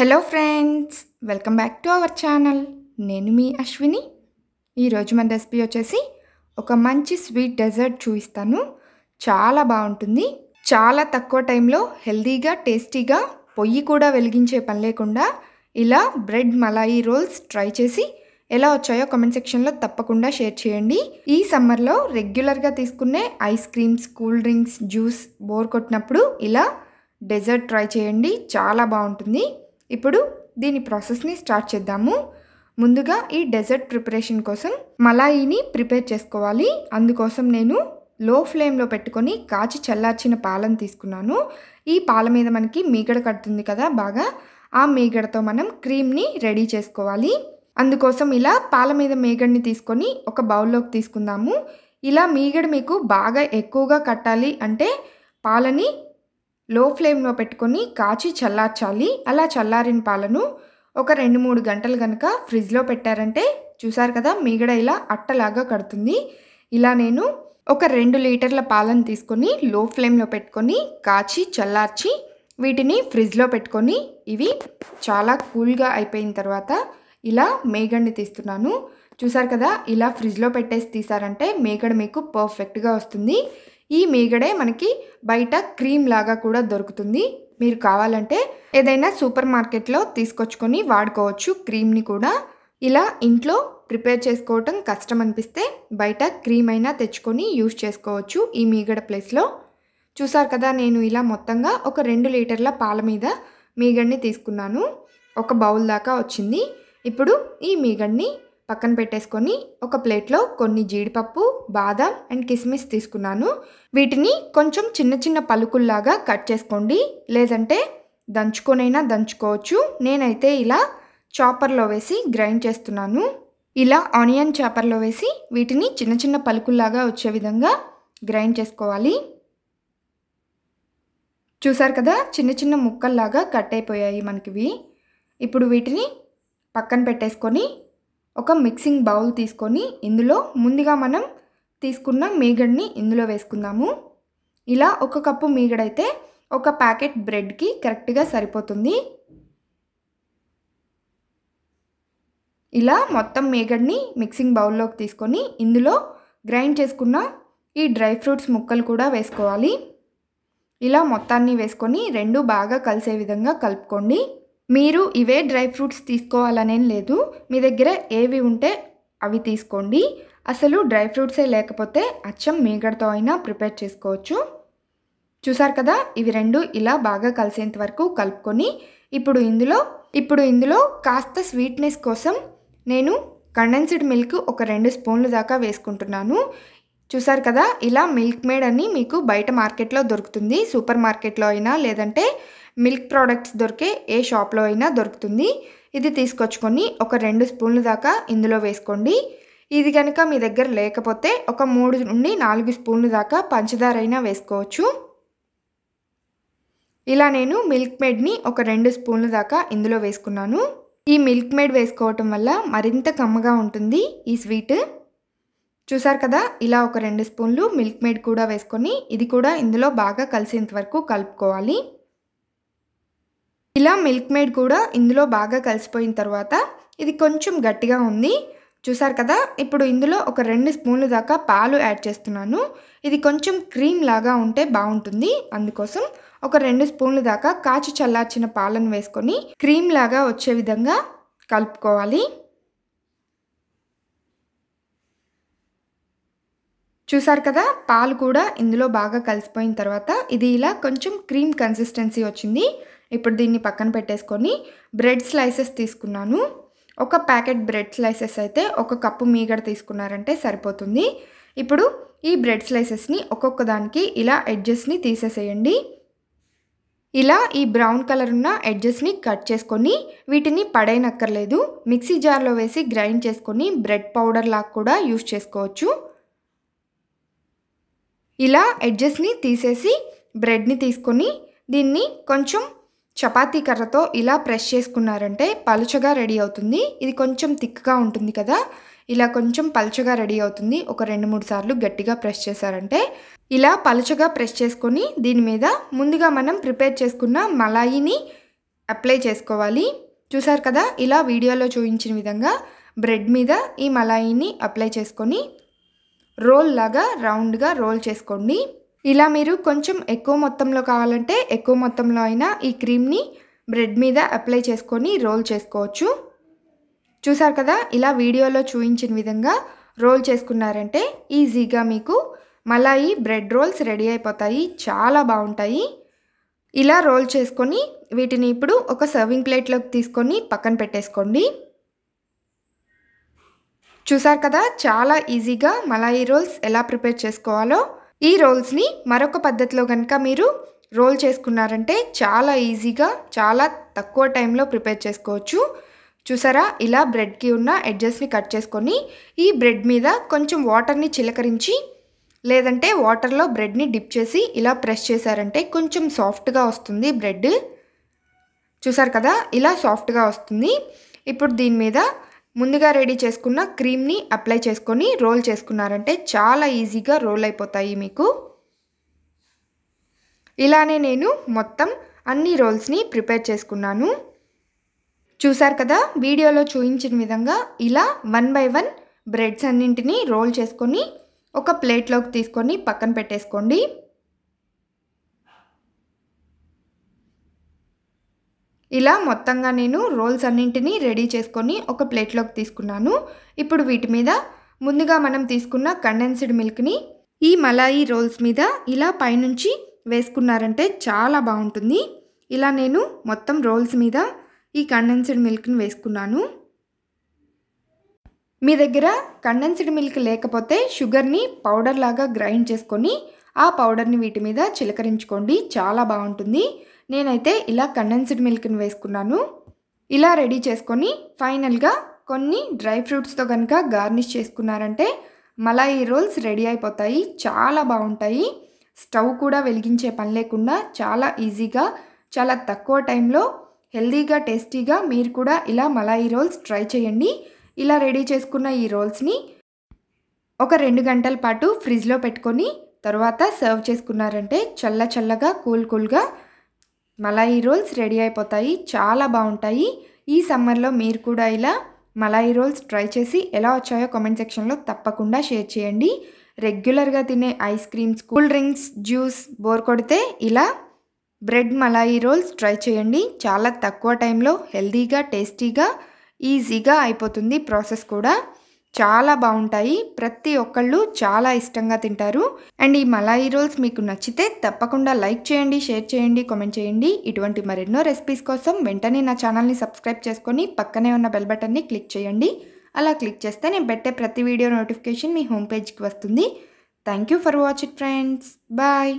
hello friends welcome back to our channel నేను మీ అశ్విని ఈరోజు మన రెసిపీ వచ్చేసి ఒక మంచి స్వీట్ డెజర్ట్ చూపిస్తాను చాలా బాగుంటుంది చాలా తక్కువ టైంలో హెల్దీగా టేస్టీగా పొయ్యి కూడా వెలిగించే పని లేకుండా ఇలా బ్రెడ్ మలాయి రోల్స్ ట్రై చేసి ఎలా వచ్చాయో కమెంట్ సెక్షన్లో తప్పకుండా షేర్ చేయండి ఈ సమ్మర్లో రెగ్యులర్గా తీసుకునే ice creams cool drinks juice bore కొట్టినప్పుడు ఇలా డెజర్ట్ ట్రై చేయండి చాలా బాగుంటుంది ఇప్పుడు దీని ప్రాసెస్ని స్టార్ట్ చేద్దాము ముందుగా ఈ డెజర్ట్ ప్రిపరేషన్ కోసం మలాయిని ప్రిపేర్ చేసుకోవాలి అందుకోసం నేను లో ఫ్లేమ్లో పెట్టుకొని కాచి చల్లార్చిన పాలను తీసుకున్నాను ఈ పాల మీద మనకి మీగడ కడుతుంది కదా బాగా ఆ మీగడతో మనం క్రీమ్ని రెడీ చేసుకోవాలి అందుకోసం ఇలా పాల మీద మీగడిని తీసుకొని ఒక బౌల్లోకి తీసుకుందాము ఇలా మీగడ మీకు బాగా ఎక్కువగా కట్టాలి అంటే పాలని లో ఫ్లేమ్లో పెట్టుకొని కాచి చల్లార్చాలి అలా చల్లారిన పాలను ఒక రెండు మూడు గంటలు కనుక ఫ్రిడ్జ్లో పెట్టారంటే చూసారు కదా మీగడ ఇలా అట్టలాగా కడుతుంది ఇలా నేను ఒక రెండు లీటర్ల పాలను తీసుకొని లో ఫ్లేమ్లో పెట్టుకొని కాచి చల్లార్చి వీటిని ఫ్రిడ్జ్లో పెట్టుకొని ఇవి చాలా కూల్గా అయిపోయిన తర్వాత ఇలా మేగడ్ని తీస్తున్నాను చూసారు కదా ఇలా ఫ్రిడ్జ్లో పెట్టేసి తీసారంటే మేగడ మీకు పర్ఫెక్ట్గా వస్తుంది ఈ మీగడే మనకి బయట క్రీమ్ లాగా కూడా దొరుకుతుంది మీరు కావాలంటే ఏదైనా సూపర్ మార్కెట్లో తీసుకొచ్చుకొని వాడుకోవచ్చు క్రీమ్ని కూడా ఇలా ఇంట్లో ప్రిపేర్ చేసుకోవటం కష్టం అనిపిస్తే బయట క్రీమ్ అయినా తెచ్చుకొని యూజ్ చేసుకోవచ్చు ఈ మీగడ ప్లేస్లో చూసారు కదా నేను ఇలా మొత్తంగా ఒక రెండు లీటర్ల పాల మీద మీగడ్ని తీసుకున్నాను ఒక బౌల్ దాకా వచ్చింది ఇప్పుడు ఈ మీగడ్ని పక్కన పెట్టేసుకొని ఒక ప్లేట్లో కొన్ని జీడిపప్పు బాదం అండ్ కిస్మిస్ తీసుకున్నాను వీటిని కొంచెం చిన్న చిన్న పలుకుల్లాగా కట్ చేసుకోండి లేదంటే దంచుకొనైనా దంచుకోవచ్చు నేనైతే ఇలా చాపర్లో వేసి గ్రైండ్ చేస్తున్నాను ఇలా ఆనియన్ చాపర్లో వేసి వీటిని చిన్న చిన్న పలుకుల్లాగా వచ్చే విధంగా గ్రైండ్ చేసుకోవాలి చూసారు కదా చిన్న చిన్న ముక్కల్లాగా కట్ అయిపోయాయి మనకివి ఇప్పుడు వీటిని పక్కన పెట్టేసుకొని ఒక మిక్సింగ్ బౌల్ తీసుకొని ఇందులో ముందుగా మనం తీసుకున్న మీగడిని ఇందులో వేసుకుందాము ఇలా ఒక కప్పు మీగడైతే ఒక ప్యాకెట్ బ్రెడ్కి కరెక్ట్గా సరిపోతుంది ఇలా మొత్తం మేగడ్ని మిక్సింగ్ బౌల్లోకి తీసుకొని ఇందులో గ్రైండ్ చేసుకున్న ఈ డ్రై ఫ్రూట్స్ ముక్కలు కూడా వేసుకోవాలి ఇలా మొత్తాన్ని వేసుకొని రెండు బాగా కలిసే విధంగా కలుపుకోండి మీరు ఇవే డ్రై ఫ్రూట్స్ తీసుకోవాలనేం లేదు మీ దగ్గర ఏవి ఉంటే అవి తీసుకోండి అసలు డ్రై ఫ్రూట్సే లేకపోతే అచ్చం మీగడతో అయినా ప్రిపేర్ చేసుకోవచ్చు చూసారు కదా ఇవి రెండు ఇలా బాగా కలిసేంత వరకు కలుపుకొని ఇప్పుడు ఇందులో ఇప్పుడు ఇందులో కాస్త స్వీట్నెస్ కోసం నేను కండెన్స్డ్ మిల్క్ ఒక రెండు స్పూన్లు దాకా వేసుకుంటున్నాను చూసారు కదా ఇలా మిల్క్ మేడ్ అని మీకు బయట మార్కెట్లో దొరుకుతుంది సూపర్ మార్కెట్లో అయినా లేదంటే మిల్క్ ప్రోడక్ట్స్ దొరికే ఏ షాప్లో అయినా దొరుకుతుంది ఇది తీసుకొచ్చుకొని ఒక రెండు స్పూన్లు దాకా ఇందులో వేసుకోండి ఇది కనుక మీ దగ్గర లేకపోతే ఒక మూడు నుండి నాలుగు స్పూన్లు దాకా పంచదార అయినా వేసుకోవచ్చు ఇలా నేను మిల్క్ మేడ్ని ఒక రెండు స్పూన్లు దాకా ఇందులో వేసుకున్నాను ఈ మిల్క్ మేడ్ వేసుకోవటం వల్ల మరింత కమ్మగా ఉంటుంది ఈ స్వీట్ చూసారు కదా ఇలా ఒక రెండు స్పూన్లు మిల్క్ మేడ్ కూడా వేసుకొని ఇది కూడా ఇందులో బాగా కలిసేంత వరకు కలుపుకోవాలి ఇలా మిల్క్ మేడ్ కూడా ఇందులో బాగా కలిసిపోయిన తర్వాత ఇది కొంచెం గట్టిగా ఉంది చూసారు కదా ఇప్పుడు ఇందులో ఒక రెండు స్పూన్లు దాకా పాలు యాడ్ చేస్తున్నాను ఇది కొంచెం క్రీమ్ లాగా ఉంటే బాగుంటుంది అందుకోసం ఒక రెండు స్పూన్లు దాకా కాచి చల్లార్చిన పాలను వేసుకొని క్రీమ్ లాగా వచ్చే విధంగా కలుపుకోవాలి చూసారు కదా పాలు కూడా ఇందులో బాగా కలిసిపోయిన తర్వాత ఇది ఇలా కొంచెం క్రీమ్ కన్సిస్టెన్సీ వచ్చింది ఇప్పుడు దీన్ని పక్కన పెట్టేసుకొని బ్రెడ్ స్లైసెస్ తీసుకున్నాను ఒక ప్యాకెట్ బ్రెడ్ స్లైసెస్ అయితే ఒక కప్పు మీగడ తీసుకున్నారంటే సరిపోతుంది ఇప్పుడు ఈ బ్రెడ్ స్లైసెస్ని ఒక్కొక్క దానికి ఇలా ఎడ్జెస్ని తీసేసేయండి ఇలా ఈ బ్రౌన్ కలర్ ఉన్న ఎడ్జెస్ని కట్ చేసుకొని వీటిని పడైనక్కర్లేదు మిక్సీ జార్లో వేసి గ్రైండ్ చేసుకొని బ్రెడ్ పౌడర్ లాగా కూడా యూజ్ చేసుకోవచ్చు ఇలా ఎడ్జెస్ని తీసేసి బ్రెడ్ని తీసుకొని దీన్ని కొంచెం చపాతీ కర్రతో ఇలా ప్రెస్ చేసుకున్నారంటే పలుచగా రెడీ అవుతుంది ఇది కొంచెం థిక్గా ఉంటుంది కదా ఇలా కొంచెం పలుచగా రెడీ అవుతుంది ఒక రెండు మూడు సార్లు గట్టిగా ప్రెస్ చేశారంటే ఇలా పలుచగా ప్రెస్ చేసుకొని దీని మీద ముందుగా మనం ప్రిపేర్ చేసుకున్న మలాయిని అప్లై చేసుకోవాలి చూసారు కదా ఇలా వీడియోలో చూపించిన విధంగా బ్రెడ్ మీద ఈ మలాయిని అప్లై చేసుకొని రోల్ లాగా రౌండ్గా రోల్ చేసుకోండి ఇలా మీరు కొంచెం ఎక్కువ మొత్తంలో కావాలంటే ఎక్కువ మొత్తంలో అయినా ఈ క్రీమ్ని బ్రెడ్ మీద అప్లై చేసుకొని రోల్ చేసుకోవచ్చు చూసారు కదా ఇలా వీడియోలో చూపించిన విధంగా రోల్ చేసుకున్నారంటే ఈజీగా మీకు మలాయి బ్రెడ్ రోల్స్ రెడీ అయిపోతాయి చాలా బాగుంటాయి ఇలా రోల్ చేసుకొని వీటిని ఇప్పుడు ఒక సర్వింగ్ ప్లేట్లోకి తీసుకొని పక్కన పెట్టేసుకోండి చూసారు కదా చాలా ఈజీగా మలాయి రోల్స్ ఎలా ప్రిపేర్ చేసుకోవాలో ఈ రోల్స్ని మరొక పద్ధతిలో కనుక మీరు రోల్ చేసుకున్నారంటే చాలా ఈజీగా చాలా తక్కువ టైంలో ప్రిపేర్ చేసుకోవచ్చు చూసారా ఇలా బ్రెడ్కి ఉన్న ఎడ్జెస్ని కట్ చేసుకొని ఈ బ్రెడ్ మీద కొంచెం వాటర్ని చిలకరించి లేదంటే వాటర్లో బ్రెడ్ని డిప్ చేసి ఇలా ప్రెస్ చేశారంటే కొంచెం సాఫ్ట్గా వస్తుంది బ్రెడ్ చూసారు కదా ఇలా సాఫ్ట్గా వస్తుంది ఇప్పుడు దీని మీద ముందుగా రెడీ చేసుకున్న క్రీమ్ని అప్లై చేసుకొని రోల్ చేసుకున్నారంటే చాలా ఈజీగా రోల్ అయిపోతాయి మీకు ఇలానే నేను మొత్తం అన్ని రోల్స్ని ప్రిపేర్ చేసుకున్నాను చూసారు కదా వీడియోలో చూపించిన విధంగా ఇలా వన్ బై వన్ బ్రెడ్స్ అన్నింటినీ రోల్ చేసుకొని ఒక ప్లేట్లోకి తీసుకొని పక్కన పెట్టేసుకోండి ఇలా మొత్తంగా నేను రోల్స్ అన్నింటినీ రెడీ చేసుకొని ఒక ప్లేట్లోకి తీసుకున్నాను ఇప్పుడు వీటి మీద ముందుగా మనం తీసుకున్న కండెన్స్డ్ మిల్క్ని ఈ మలాయి రోల్స్ మీద ఇలా పైనుంచి వేసుకున్నారంటే చాలా బాగుంటుంది ఇలా నేను మొత్తం రోల్స్ మీద ఈ కండెన్స్డ్ మిల్క్ని వేసుకున్నాను మీ దగ్గర కండెన్స్డ్ మిల్క్ లేకపోతే షుగర్ని పౌడర్ లాగా గ్రైండ్ చేసుకొని ఆ పౌడర్ని వీటి మీద చిలకరించుకోండి చాలా బాగుంటుంది నేనైతే ఇలా కండెన్స్డ్ మిల్క్ని వేసుకున్నాను ఇలా రెడీ చేసుకొని ఫైనల్గా కొన్ని డ్రై ఫ్రూట్స్తో కనుక గార్నిష్ చేసుకున్నారంటే మలాయి రోల్స్ రెడీ అయిపోతాయి చాలా బాగుంటాయి స్టవ్ కూడా వెలిగించే పని లేకుండా చాలా ఈజీగా చాలా తక్కువ టైంలో హెల్దీగా టేస్టీగా మీరు కూడా ఇలా మలాయి రోల్స్ ట్రై చేయండి ఇలా రెడీ చేసుకున్న ఈ రోల్స్ని ఒక రెండు గంటల పాటు ఫ్రిడ్జ్లో పెట్టుకొని తర్వాత సర్వ్ చేసుకున్నారంటే చల్ల చల్లగా కూల్ కూల్గా మలాయి రోల్స్ రెడీ అయిపోతాయి చాలా బాగుంటాయి ఈ సమ్మర్లో మీరు కూడా ఇలా మలాయి రోల్స్ ట్రై చేసి ఎలా వచ్చాయో కామెంట్ సెక్షన్లో తప్పకుండా షేర్ చేయండి రెగ్యులర్గా తినే ice creams cool drinks juice bore కొడితే ఇలా బ్రెడ్ మలాయి రోల్స్ ట్రై చేయండి చాలా తక్కువ టైంలో హెల్దీగా టేస్టీగా ఈజీగా అయిపోతుంది ప్రాసెస్ కూడా చాలా బాగుంటాయి ప్రతి ఒక్కళ్ళు చాలా ఇష్టంగా తింటారు అండ్ ఈ మలాయి రోల్స్ మీకు నచ్చితే తప్పకుండా లైక్ చేయండి షేర్ చేయండి కామెంట్ చేయండి ఇటువంటి మరెన్నో రెసిపీస్ కోసం వెంటనే నా ఛానల్ని సబ్స్క్రైబ్ చేసుకొని పక్కనే ఉన్న బెల్ బటన్ని క్లిక్ చేయండి అలా క్లిక్ చేస్తే నేను పెట్టే ప్రతి వీడియో నోటిఫికేషన్ మీ హోమ్ పేజ్కి వస్తుంది thank you for watch it friends bye